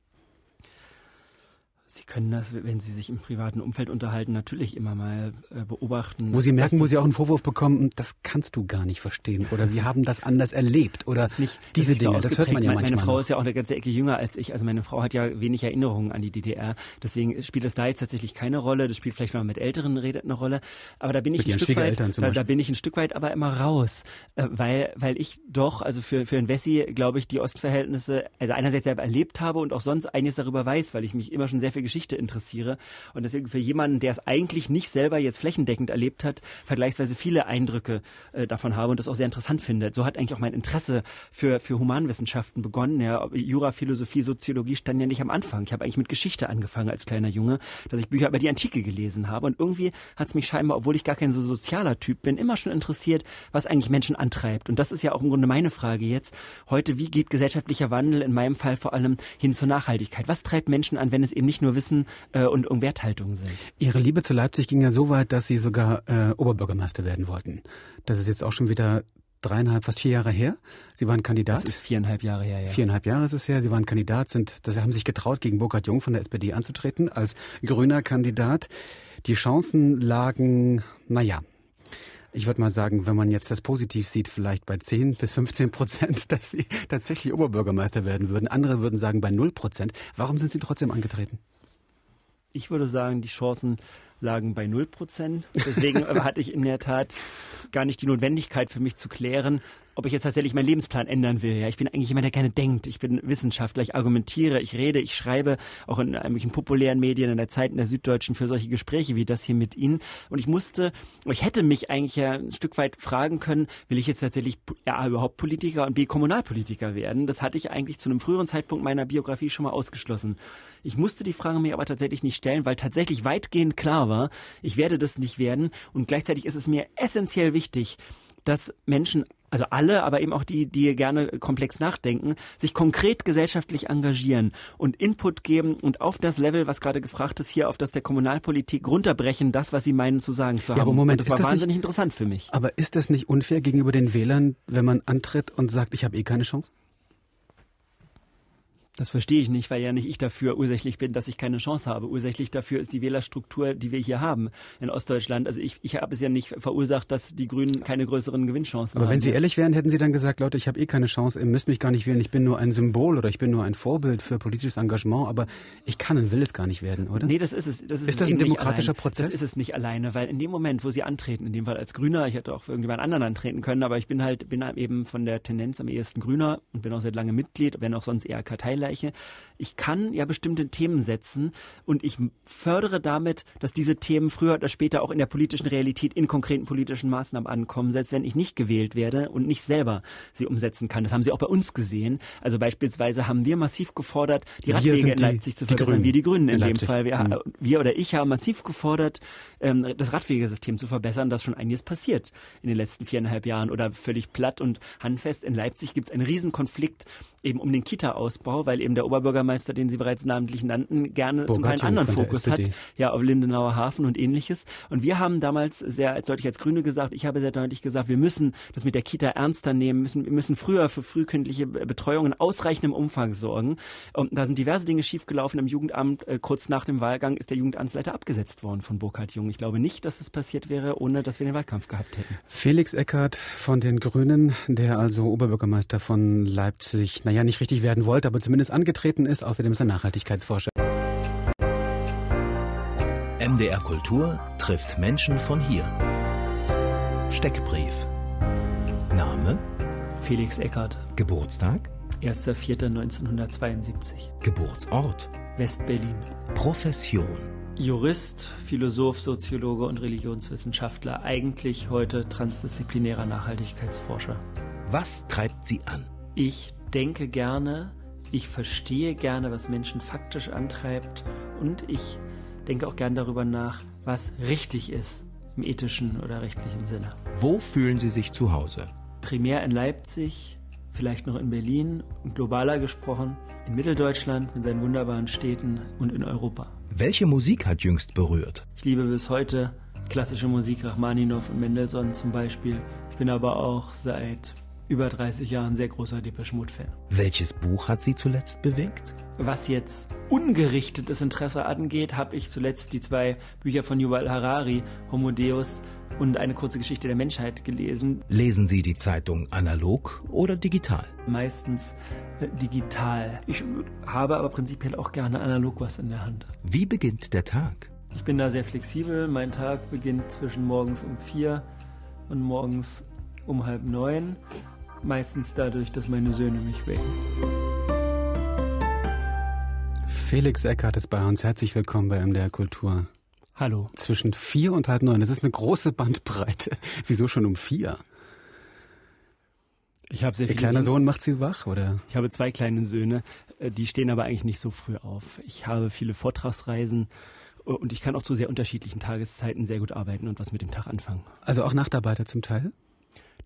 Sie können das, wenn Sie sich im privaten Umfeld unterhalten, natürlich immer mal äh, beobachten. Wo Sie merken, wo Sie auch einen Vorwurf bekommen, hm, das kannst du gar nicht verstehen oder wir haben das anders erlebt oder nicht, diese Dinge, so das hört man ja manchmal. Meine Frau ist ja auch eine ganze Ecke jünger als ich, also meine Frau hat ja wenig Erinnerungen an die DDR, deswegen spielt das da jetzt tatsächlich keine Rolle, das spielt vielleicht wenn man mit Älteren redet eine Rolle, aber da bin ich ein Stück weit, da, da, bin ich ein Stück weit aber immer raus, äh, weil, weil ich doch, also für, für ein Wessi, glaube ich, die Ostverhältnisse, also einerseits selber erlebt habe und auch sonst einiges darüber weiß, weil ich mich immer schon sehr viel für Geschichte interessiere und deswegen für jemanden, der es eigentlich nicht selber jetzt flächendeckend erlebt hat, vergleichsweise viele Eindrücke äh, davon habe und das auch sehr interessant finde. So hat eigentlich auch mein Interesse für, für Humanwissenschaften begonnen. Ja. Jura, Philosophie, Soziologie standen ja nicht am Anfang. Ich habe eigentlich mit Geschichte angefangen als kleiner Junge, dass ich Bücher über die Antike gelesen habe und irgendwie hat es mich scheinbar, obwohl ich gar kein so sozialer Typ bin, immer schon interessiert, was eigentlich Menschen antreibt. Und das ist ja auch im Grunde meine Frage jetzt heute, wie geht gesellschaftlicher Wandel in meinem Fall vor allem hin zur Nachhaltigkeit? Was treibt Menschen an, wenn es eben nicht nur nur Wissen äh, und, und Werthaltung sind. Ihre Liebe zu Leipzig ging ja so weit, dass Sie sogar äh, Oberbürgermeister werden wollten. Das ist jetzt auch schon wieder dreieinhalb, fast vier Jahre her. Sie waren Kandidat. Das ist viereinhalb Jahre her, ja. Viereinhalb Jahre ist es her. Sie waren Kandidat, sind, das haben sich getraut, gegen Burkhard Jung von der SPD anzutreten, als grüner Kandidat. Die Chancen lagen, naja, ich würde mal sagen, wenn man jetzt das positiv sieht, vielleicht bei 10 bis 15 Prozent, dass Sie tatsächlich Oberbürgermeister werden würden. Andere würden sagen bei 0 Prozent. Warum sind Sie trotzdem angetreten? ich würde sagen, die Chancen lagen bei 0 Prozent. Deswegen hatte ich in der Tat gar nicht die Notwendigkeit für mich zu klären, ob ich jetzt tatsächlich meinen Lebensplan ändern will. Ja, ich bin eigentlich jemand, der gerne denkt. Ich bin Wissenschaftler, ich argumentiere, ich rede, ich schreibe, auch in irgendwelchen populären Medien, in der Zeit, in der Süddeutschen, für solche Gespräche wie das hier mit Ihnen. Und ich musste, ich hätte mich eigentlich ja ein Stück weit fragen können, will ich jetzt tatsächlich A, überhaupt Politiker und B, Kommunalpolitiker werden? Das hatte ich eigentlich zu einem früheren Zeitpunkt meiner Biografie schon mal ausgeschlossen. Ich musste die Frage mir aber tatsächlich nicht stellen, weil tatsächlich weitgehend klar war, ich werde das nicht werden. Und gleichzeitig ist es mir essentiell wichtig, dass Menschen also alle, aber eben auch die, die gerne komplex nachdenken, sich konkret gesellschaftlich engagieren und Input geben und auf das Level, was gerade gefragt ist, hier auf das der Kommunalpolitik runterbrechen, das, was sie meinen zu sagen zu ja, haben. Aber Moment, und das war das wahnsinnig nicht, interessant für mich. Aber ist das nicht unfair gegenüber den Wählern, wenn man antritt und sagt, ich habe eh keine Chance? Das verstehe ich nicht, weil ja nicht ich dafür ursächlich bin, dass ich keine Chance habe. Ursächlich dafür ist die Wählerstruktur, die wir hier haben in Ostdeutschland. Also ich, ich habe es ja nicht verursacht, dass die Grünen keine größeren Gewinnchancen Aber haben. Aber wenn Sie ehrlich wären, hätten Sie dann gesagt, Leute, ich habe eh keine Chance, ihr müsst mich gar nicht wählen, ich bin nur ein Symbol oder ich bin nur ein Vorbild für politisches Engagement, aber ich kann und will es gar nicht werden, oder? Nee, das ist es. Das ist, ist das ein demokratischer Prozess? Das ist es nicht alleine, weil in dem Moment, wo Sie antreten, in dem Fall als Grüner, ich hätte auch für irgendjemand anderen antreten können, aber ich bin halt, bin eben von der Tendenz am ehesten Grüner und bin auch seit langem Mitglied, wenn auch sonst eher Karteileiter Oberfläche. Ich kann ja bestimmte Themen setzen und ich fördere damit, dass diese Themen früher oder später auch in der politischen Realität in konkreten politischen Maßnahmen ankommen, selbst wenn ich nicht gewählt werde und nicht selber sie umsetzen kann. Das haben sie auch bei uns gesehen. Also beispielsweise haben wir massiv gefordert, die Radwege in Leipzig zu verbessern. Grünen. Wir die Grünen in, in dem Fall. Wir, mhm. wir, oder ich haben massiv gefordert, ähm, das Radwegesystem zu verbessern, dass schon einiges passiert in den letzten viereinhalb Jahren oder völlig platt und handfest. In Leipzig gibt es einen riesen Konflikt eben um den Kita-Ausbau, weil weil eben der Oberbürgermeister, den Sie bereits namentlich nannten, gerne Burger zum Teil einen anderen Fokus hat, ja, auf Lindenauer Hafen und ähnliches. Und wir haben damals sehr deutlich als Grüne gesagt, ich habe sehr deutlich gesagt, wir müssen das mit der Kita ernster nehmen, müssen, wir müssen früher für frühkindliche Betreuung in ausreichendem Umfang sorgen. Und da sind diverse Dinge schiefgelaufen im Jugendamt. Äh, kurz nach dem Wahlgang ist der Jugendamtsleiter abgesetzt worden von Burkhard Jung. Ich glaube nicht, dass das passiert wäre, ohne dass wir den Wahlkampf gehabt hätten. Felix Eckert von den Grünen, der also Oberbürgermeister von Leipzig, naja, nicht richtig werden wollte, aber zumindest Landes angetreten ist. Außerdem ist er Nachhaltigkeitsforscher. MDR Kultur trifft Menschen von hier. Steckbrief. Name? Felix Eckert. Geburtstag? 1.4.1972. Geburtsort? West-Berlin. Profession? Jurist, Philosoph, Soziologe und Religionswissenschaftler, eigentlich heute transdisziplinärer Nachhaltigkeitsforscher. Was treibt Sie an? Ich denke gerne, ich verstehe gerne, was Menschen faktisch antreibt und ich denke auch gerne darüber nach, was richtig ist im ethischen oder rechtlichen Sinne. Wo fühlen Sie sich zu Hause? Primär in Leipzig, vielleicht noch in Berlin und globaler gesprochen in Mitteldeutschland mit seinen wunderbaren Städten und in Europa. Welche Musik hat jüngst berührt? Ich liebe bis heute klassische Musik, Rachmaninow und Mendelssohn zum Beispiel. Ich bin aber auch seit über 30 Jahren sehr großer Depeche Mode-Fan. Welches Buch hat Sie zuletzt bewegt? Was jetzt ungerichtetes Interesse angeht, habe ich zuletzt die zwei Bücher von Yuval Harari, Homo Deus und eine kurze Geschichte der Menschheit gelesen. Lesen Sie die Zeitung analog oder digital? Meistens äh, digital. Ich habe aber prinzipiell auch gerne analog was in der Hand. Wie beginnt der Tag? Ich bin da sehr flexibel. Mein Tag beginnt zwischen morgens um vier und morgens um halb neun. Meistens dadurch, dass meine Söhne mich wählen. Felix Eckert ist bei uns. Herzlich willkommen bei MDR Kultur. Hallo. Zwischen vier und halb neun. Das ist eine große Bandbreite. Wieso schon um vier? Ich habe sehr Ihr kleiner Sohn macht sie wach, oder? Ich habe zwei kleine Söhne, äh, die stehen aber eigentlich nicht so früh auf. Ich habe viele Vortragsreisen äh, und ich kann auch zu sehr unterschiedlichen Tageszeiten sehr gut arbeiten und was mit dem Tag anfangen. Also auch Nachtarbeiter zum Teil?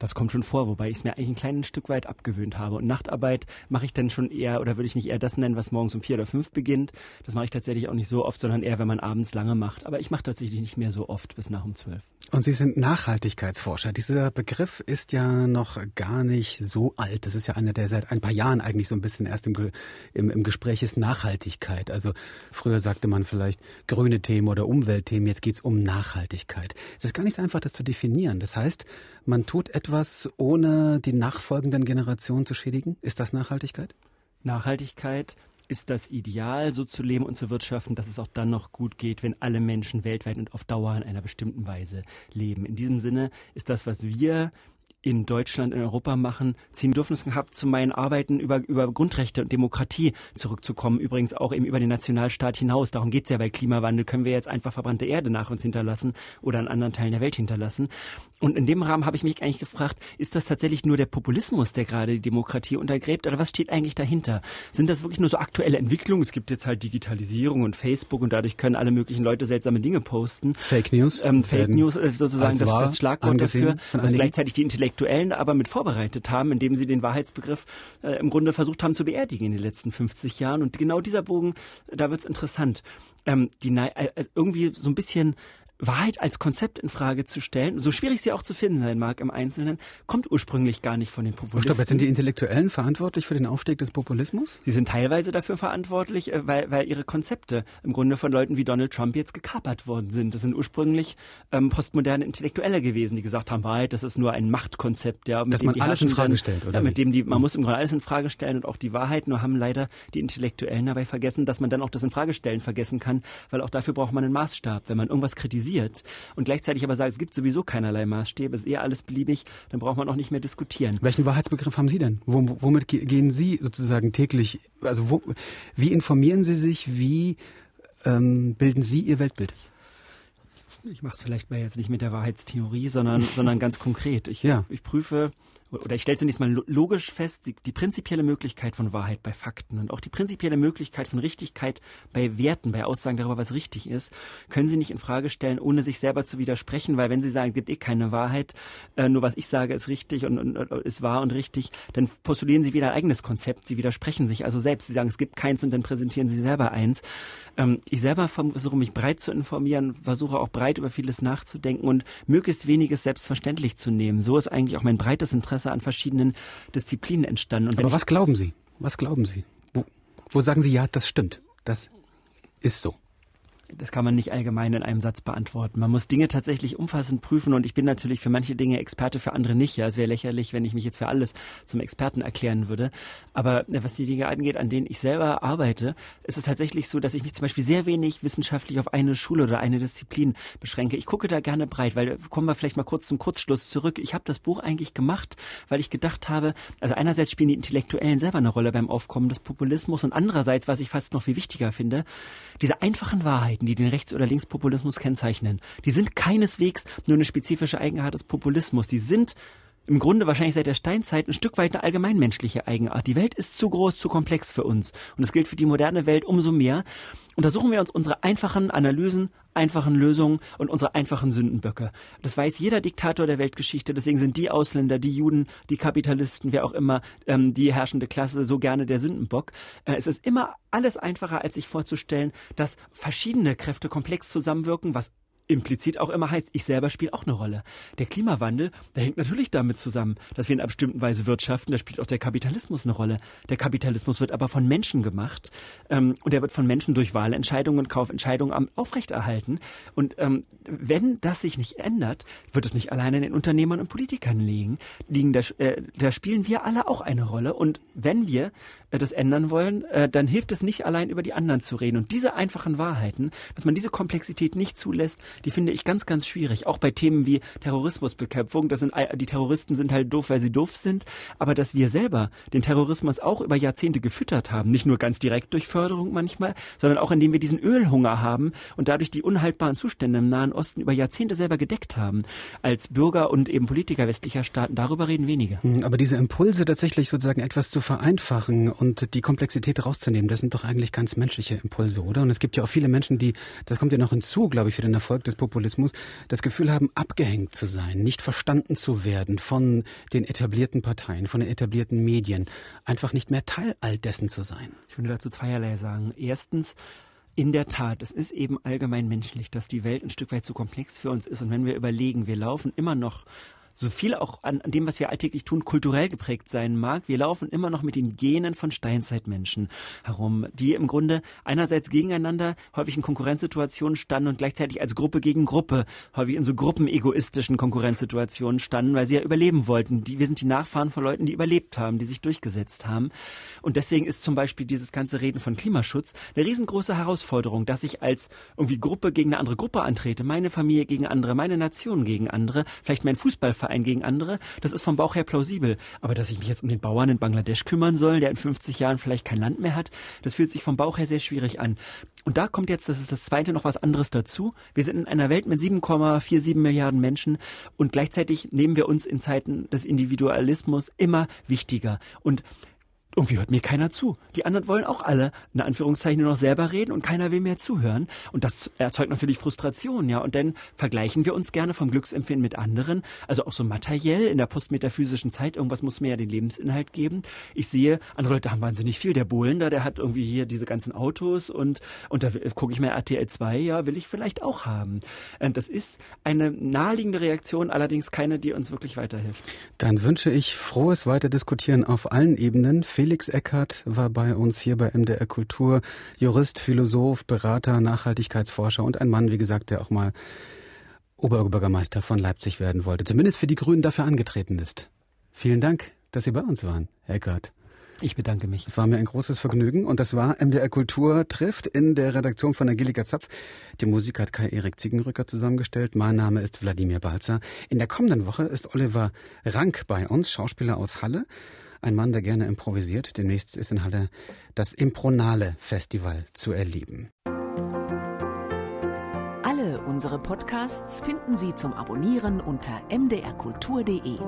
Das kommt schon vor, wobei ich es mir eigentlich ein kleines Stück weit abgewöhnt habe. Und Nachtarbeit mache ich dann schon eher, oder würde ich nicht eher das nennen, was morgens um vier oder fünf beginnt. Das mache ich tatsächlich auch nicht so oft, sondern eher, wenn man abends lange macht. Aber ich mache tatsächlich nicht mehr so oft bis nach um zwölf. Und Sie sind Nachhaltigkeitsforscher. Dieser Begriff ist ja noch gar nicht so alt. Das ist ja einer, der seit ein paar Jahren eigentlich so ein bisschen erst im, im, im Gespräch ist, Nachhaltigkeit. Also früher sagte man vielleicht grüne Themen oder Umweltthemen, jetzt geht es um Nachhaltigkeit. Es ist gar nicht so einfach, das zu definieren. Das heißt, man tut etwas, ohne die nachfolgenden Generationen zu schädigen. Ist das Nachhaltigkeit? Nachhaltigkeit ist das Ideal, so zu leben und zu wirtschaften, dass es auch dann noch gut geht, wenn alle Menschen weltweit und auf Dauer in einer bestimmten Weise leben. In diesem Sinne ist das, was wir in Deutschland, in Europa machen, ziemlich Bedürfnis gehabt, zu meinen Arbeiten über, über Grundrechte und Demokratie zurückzukommen. Übrigens auch eben über den Nationalstaat hinaus. Darum geht's ja bei Klimawandel. Können wir jetzt einfach verbrannte Erde nach uns hinterlassen oder in anderen Teilen der Welt hinterlassen? Und in dem Rahmen habe ich mich eigentlich gefragt, ist das tatsächlich nur der Populismus, der gerade die Demokratie untergräbt? Oder was steht eigentlich dahinter? Sind das wirklich nur so aktuelle Entwicklungen? Es gibt jetzt halt Digitalisierung und Facebook und dadurch können alle möglichen Leute seltsame Dinge posten. Fake News. Ähm, Fake News ist äh, sozusagen das, das Schlagwort dafür, was also gleichzeitig die Intellektuellen Intellektuellen aber mit vorbereitet haben, indem sie den Wahrheitsbegriff äh, im Grunde versucht haben zu beerdigen in den letzten 50 Jahren. Und genau dieser Bogen, da wird es interessant. Ähm, die, also irgendwie so ein bisschen Wahrheit als Konzept in Frage zu stellen, so schwierig sie auch zu finden sein mag im Einzelnen, kommt ursprünglich gar nicht von den Populisten. Oh, stopp, jetzt sind die Intellektuellen verantwortlich für den Aufstieg des Populismus? Sie sind teilweise dafür verantwortlich, äh, weil, weil ihre Konzepte im Grunde von Leuten wie Donald Trump jetzt gekapert worden sind. Das sind ursprünglich ähm, postmoderne Intellektuelle gewesen, die gesagt haben, Wahrheit, das ist nur ein Machtkonzept, ja, mit dass man alles in Frage stellt, oder? Ja, mit dem die, man mhm. muss im Grunde alles in Frage stellen und auch die Wahrheit, nur haben leider die Intellektuellen dabei vergessen, dass man dann auch das in Frage stellen vergessen kann, weil auch dafür braucht man einen Maßstab. Wenn man irgendwas kritisiert, kritisiert und gleichzeitig aber sagt, es gibt sowieso keinerlei Maßstäbe, es ist eher alles beliebig, dann braucht man auch nicht mehr diskutieren. Welchen Wahrheitsbegriff haben Sie denn? Womit gehen Sie sozusagen täglich, also wo, wie informieren Sie sich, wie ähm, bilden Sie Ihr Weltbild? Ich mache es vielleicht mal jetzt nicht mit der Wahrheitstheorie, sondern, sondern ganz konkret. Ich, ja. ich prüfe oder ich stelle zunächst mal logisch fest, die, prinzipielle Möglichkeit von Wahrheit bei Fakten und auch die prinzipielle Möglichkeit von Richtigkeit bei Werten, bei Aussagen darüber, was richtig ist, können Sie nicht in Frage stellen, ohne sich selber zu widersprechen, weil wenn Sie sagen, es gibt eh keine Wahrheit, äh, nur was ich sage ist richtig und, und, und, ist wahr und richtig, dann postulieren Sie wieder ein eigenes Konzept, Sie widersprechen sich also selbst, Sie sagen, es gibt keins und dann präsentieren Sie selber eins. Ähm, ich selber versuche mich breit zu informieren, versuche auch breit über vieles nachzudenken und möglichst weniges selbstverständlich zu nehmen. So ist eigentlich auch mein breites Interesse Interesse an verschiedenen Disziplinen entstanden. Und Aber was glauben Sie? Was glauben Sie? Wo, wo sagen Sie, ja, das stimmt, das ist so? das kann man nicht allgemein in einem Satz beantworten. Man muss Dinge tatsächlich umfassend prüfen und ich bin natürlich für manche Dinge Experte, für andere nicht. Ja, es wäre lächerlich, wenn ich mich jetzt für alles zum Experten erklären würde. Aber äh, was die Dinge angeht, an denen ich selber arbeite, ist es tatsächlich so, dass ich mich zum Beispiel sehr wenig wissenschaftlich auf eine Schule oder eine Disziplin beschränke. Ich gucke da gerne breit, weil äh, kommen wir vielleicht mal kurz zum Kurzschluss zurück. Ich habe das Buch eigentlich gemacht, weil ich gedacht habe, also einerseits spielen die Intellektuellen selber eine Rolle beim Aufkommen des Populismus und andererseits, was ich fast noch viel wichtiger finde, diese einfachen Wahrheiten Eigenheiten, die den Rechts- oder Linkspopulismus kennzeichnen. Die sind keineswegs nur eine spezifische Eigenart des Populismus. Die sind im Grunde wahrscheinlich seit der Steinzeit ein Stück weit eine allgemeinmenschliche Eigenart. Die Welt ist zu groß, zu komplex für uns. Und das gilt für die moderne Welt umso mehr. Untersuchen wir uns unsere einfachen Analysen einfachen Lösungen und unsere einfachen Sündenböcke. Das weiß jeder Diktator der Weltgeschichte. Deswegen sind die Ausländer, die Juden, die Kapitalisten, wer auch immer, ähm, die herrschende Klasse so gerne der Sündenbock. Äh, es ist immer alles einfacher, als sich vorzustellen, dass verschiedene Kräfte komplex zusammenwirken, was implizit auch immer heißt, ich selber spiele auch eine Rolle. Der Klimawandel, der hängt natürlich damit zusammen, dass wir in einer bestimmten Weise wirtschaften, da spielt auch der Kapitalismus eine Rolle. Der Kapitalismus wird aber von Menschen gemacht ähm, und er wird von Menschen durch Wahlentscheidungen, und Kaufentscheidungen aufrechterhalten. Und ähm, wenn das sich nicht ändert, wird es nicht alleine in den Unternehmern und Politikern liegen. liegen da, äh, da spielen wir alle auch eine Rolle. Und wenn wir äh, das ändern wollen, äh, dann hilft es nicht allein über die anderen zu reden. Und diese einfachen Wahrheiten, dass man diese Komplexität nicht zulässt, die finde ich ganz, ganz schwierig. Auch bei Themen wie Terrorismusbekämpfung. Das sind, die Terroristen sind halt doof, weil sie doof sind. Aber dass wir selber den Terrorismus auch über Jahrzehnte gefüttert haben, nicht nur ganz direkt durch Förderung manchmal, sondern auch indem wir diesen Ölhunger haben und dadurch die unhaltbaren Zustände im Nahen Osten über Jahrzehnte selber gedeckt haben. Als Bürger und eben Politiker westlicher Staaten, darüber reden weniger. Hm, aber diese Impulse tatsächlich sozusagen etwas zu vereinfachen und die Komplexität rauszunehmen, das sind doch eigentlich ganz menschliche Impulse, oder? Und es gibt ja auch viele Menschen, die, das kommt ja noch hinzu, glaube ich, für den Erfolg Beitrag des Populismus, das Gefühl haben, abgehängt zu sein, nicht verstanden zu werden von den etablierten Parteien, von den etablierten Medien, einfach nicht mehr Teil all dessen zu sein. Ich würde dazu zweierlei sagen. Erstens, in der Tat, es ist eben allgemein menschlich, dass die Welt ein Stück weit zu komplex für uns ist. Und wenn wir überlegen, wir laufen immer noch so viel auch an, an dem, was wir alltäglich tun, kulturell geprägt sein mag, wir laufen immer noch mit den Genen von Steinzeitmenschen herum, die im Grunde einerseits gegeneinander häufig in Konkurrenzsituationen standen und gleichzeitig als Gruppe gegen Gruppe häufig in so gruppenegoistischen Konkurrenzsituationen standen, weil sie ja überleben wollten. Die, wir sind die Nachfahren von Leuten, die überlebt haben, die sich durchgesetzt haben. Und deswegen ist zum Beispiel dieses ganze Reden von Klimaschutz eine riesengroße Herausforderung, dass ich als irgendwie Gruppe gegen eine andere Gruppe antrete, meine Familie gegen andere, meine Nation gegen andere, vielleicht mein Fußball Verein gegen andere, das ist vom Bauch her plausibel. Aber dass ich mich jetzt um den Bauern in Bangladesch kümmern soll, der in 50 Jahren vielleicht kein Land mehr hat, das fühlt sich vom Bauch her sehr schwierig an. Und da kommt jetzt, das ist das Zweite, noch was anderes dazu. Wir sind in einer Welt mit 7,47 Milliarden Menschen und gleichzeitig nehmen wir uns in Zeiten des Individualismus immer wichtiger. Und irgendwie hört mir keiner zu. Die anderen wollen auch alle, in Anführungszeichen, nur noch selber reden und keiner will mehr zuhören. Und das erzeugt natürlich Frustration, ja. Und dann vergleichen wir uns gerne vom Glücksempfinden mit anderen. Also auch so materiell in der postmetaphysischen Zeit. Irgendwas muss mir ja den Lebensinhalt geben. Ich sehe, andere Leute haben wahnsinnig viel. Der Bullen da, der hat irgendwie hier diese ganzen Autos und, und da gucke ich mir RTL 2, ja, will ich vielleicht auch haben. Und ähm, das ist eine naheliegende Reaktion, allerdings keine, die uns wirklich weiterhilft. Dann wünsche ich frohes Weiterdiskutieren auf allen Ebenen. Fe Felix Eckert war bei uns hier bei MDR Kultur, Jurist, Philosoph, Berater, Nachhaltigkeitsforscher und ein Mann, wie gesagt, der auch mal Oberbürgermeister von Leipzig werden wollte, zumindest für die Grünen dafür angetreten ist. Vielen Dank, dass Sie bei uns waren, Herr Eckert. Ich bedanke mich. Es war mir ein großes Vergnügen und das war MDR Kultur trifft in der Redaktion von Angelika Zapf. Die Musik hat Kai-Erik Ziegenrücker zusammengestellt. Mein Name ist Wladimir Balzer. In der kommenden Woche ist Oliver Rank bei uns, Schauspieler aus Halle. Ein Mann, der gerne improvisiert. Demnächst ist in Halle das Impronale Festival zu erleben. Alle unsere Podcasts finden Sie zum Abonnieren unter mdrkultur.de.